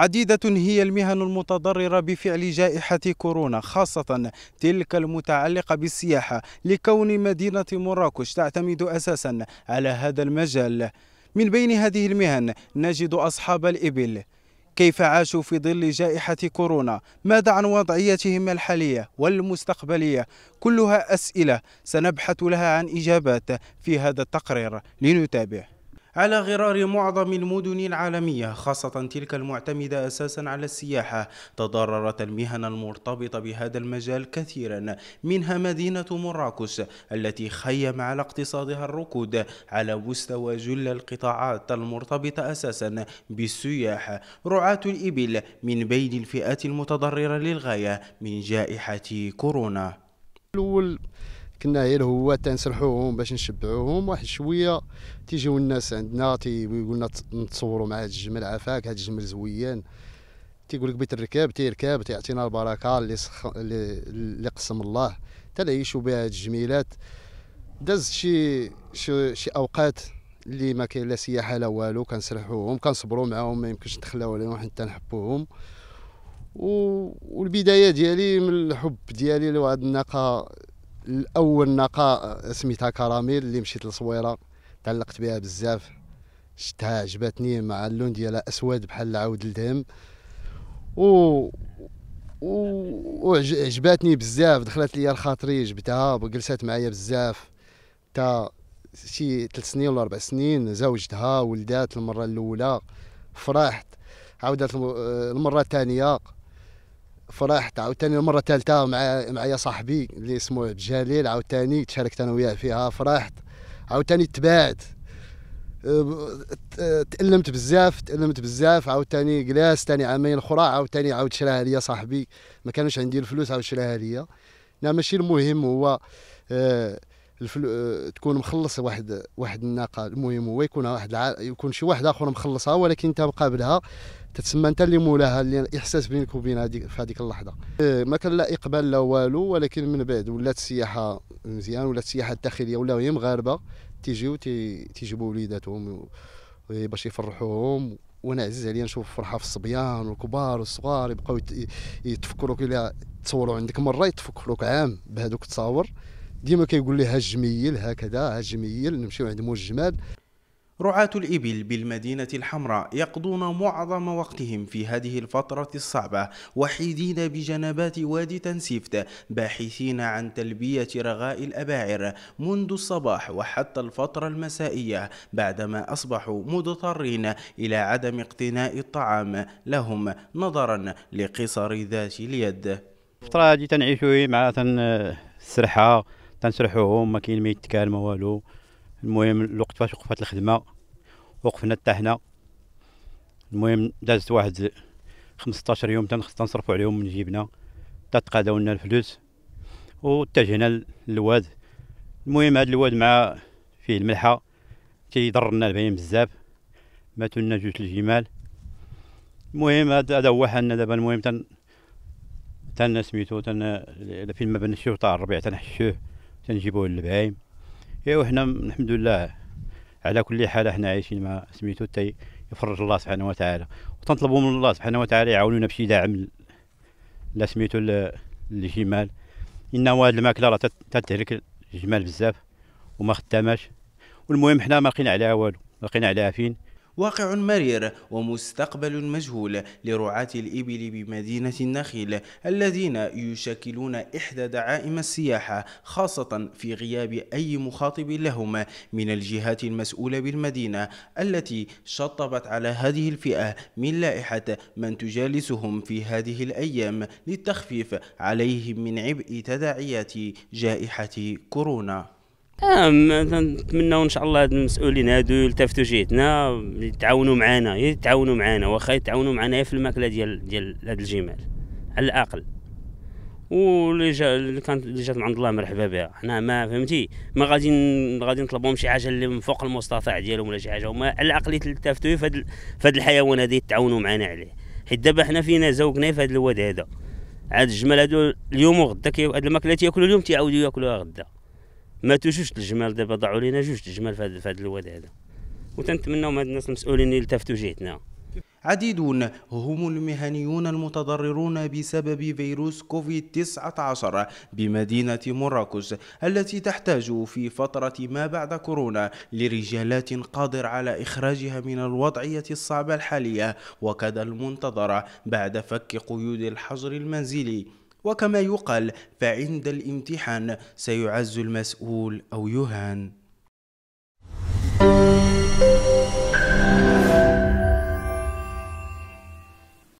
عديدة هي المهن المتضررة بفعل جائحة كورونا خاصة تلك المتعلقة بالسياحة لكون مدينة مراكش تعتمد أساسا على هذا المجال من بين هذه المهن نجد أصحاب الإبل كيف عاشوا في ظل جائحة كورونا ماذا عن وضعيتهم الحالية والمستقبلية كلها أسئلة سنبحث لها عن إجابات في هذا التقرير لنتابع على غرار معظم المدن العالمية خاصة تلك المعتمدة أساسا على السياحة تضررت المهن المرتبطة بهذا المجال كثيرا منها مدينة مراكش التي خيم على اقتصادها الركود على مستوى جل القطاعات المرتبطة أساسا بالسياح رعاة الإبل من بين الفئات المتضررة للغاية من جائحة كورونا الأول كنا هي هو تنسرحوهم باش نشبعوهم واحد شويه تيجيو الناس عندنا تيقول لنا نتصوروا مع هاد الجمل عفاك هاد الجمل زويان تيقول لك بيت الركاب تيركاب تيعطينا البركه اللي سخ... اللي قسم الله تنعيشوا بها هاد الجميلات داز شي شي, شي اوقات اللي ما كاين لا سياحه لا والو كنسرحوهم كنصبروا معاهم ما يمكنش نتخلاو عليهم حتى نحبوهم و... والبدايه ديالي من الحب ديالي لواحد الناقه الاول نقاء سميتها كراميل اللي مشيت لصويره تعلقت بها بزاف شتها عجبتني مع اللون ديالها اسود بحال العود الدهم و وعجباتني بزاف دخلت ليا لخاطري جبتها وجلست معايا بزاف تا شي ثلاث سنين ولا اربع سنين زوجتها ولدات المره الاولى فرحت عاودت المره الثانيه فرحت عاوتاني المره الثالثه مع معايا صاحبي اللي اسمه جليل عاوتاني تشاركت انا وياه فيها فرحت عاوتاني تباعت تألمت بزاف تألمت بزاف عاوتاني جلاس ثاني عامين اخرى عاوتاني عاود شراها ليا صاحبي ما كانوش عندي الفلوس عاود شراها ليا لا ماشي المهم هو آه الفلو... آه، تكون مخلص واحد واحد الناقه المهم هو يكون واحد يكون شي واحد اخر مخلصها ولكن انت مقابلها تتسمى انت اللي مولاها اللي الاحساس بينك وبين هذيك في هذيك اللحظه آه، ما كان لا اقبال لا والو ولكن من بعد ولات السياحه مزيان ولات السياحه الداخليه ولاو هي مغاربه تيجيو تيجيبوا وليداتهم آه، باش يفرحوهم وانا عزيز عليا نشوف فرحه في الصبيان والكبار والصغار يبقاو يتفكروك الى تصوروا عندك مره يتفكروك عام بهذوك التصاور ديما كيقول لي الجميل هكذا هجميل نمشيو عند مول الجمال رعاة الإبل بالمدينة الحمراء يقضون معظم وقتهم في هذه الفترة الصعبة وحيدين بجنبات وادي تنسيفت باحثين عن تلبية رغاء الأباعر منذ الصباح وحتى الفترة المسائية بعدما أصبحوا مضطرين إلى عدم اقتناء الطعام لهم نظرا لقصر ذات اليد الفترة هذه تنعيشوا مع السرحة آه، تنسرحوهم ما كاين ما يتكال ما والو المهم الوقت فاش وقفت الخدمه وقفنا حتى هنا المهم دازت واحد 15 يوم تنصرفوا عليهم من جيبنا تتقاداو لنا الفلوس واتجهنا للواد المهم هاد الواد مع فيه الملحه تيضرنا البنين بزاف ماتوا لنا جوج الجمال المهم هذا هو حنا دابا المهم تن تن سميتو تن فين ما بان تاع الربيع تنحشوه تنجيبوه للبهايم ايوا حنا الحمد لله على كل حال حنا عايشين مع سميتو تي يفرج الله سبحانه وتعالى وتنطلبوا من الله سبحانه وتعالى يعاونونا بشي دعم لا سميتو للجمال ان هاد الماكله راه تتهلك الجمال بزاف وما خدامش والمهم حنا ما لقينا عليها والو لقينا عليها فين واقع مرير ومستقبل مجهول لرعاة الإبل بمدينة النخيل الذين يشكلون إحدى دعائم السياحة خاصة في غياب أي مخاطب لهم من الجهات المسؤولة بالمدينة التي شطبت على هذه الفئة من لائحة من تجالسهم في هذه الأيام للتخفيف عليهم من عبء تداعيات جائحة كورونا اه نتمنوا ان شاء الله هاد المسؤولين هادو يلتفتوا جهتنا يتعاونوا معنا يتعاونوا معنا واخا يتعاونوا معنا في الماكله ديال ديال هاد الجمال على الاقل واللي جا اللي كانت اللي جات من عند الله مرحبا بها حنا ما فهمتي ما غادي غادي نطلبهم شي حاجه اللي من فوق المستطاع ديالهم ولا شي حاجه هما على الاقل يلتفتوا في هاد في هاد الحيوان هذا يتعاونوا معنا عليه حيت دابا حنا فينا زوقنا في هاد الواد هذا عاد الجمال هادو اليوم وغدا هاد الماكله تياكلوا اليوم تيعاودوا ياكلوها غدا ماتوا جوج الجمال دابا ضاعوا لينا جوج الجمال في هذا الواد هذا وتنتمناو من هاد الناس المسؤولين يلتفتوا جهتنا عديدون هم المهنيون المتضررون بسبب فيروس كوفيد 19 بمدينة مراكش التي تحتاج في فترة ما بعد كورونا لرجالات قادر على إخراجها من الوضعية الصعبة الحالية وكذا المنتظرة بعد فك قيود الحجر المنزلي وكما يقال فعند الامتحان سيعز المسؤول أو يهان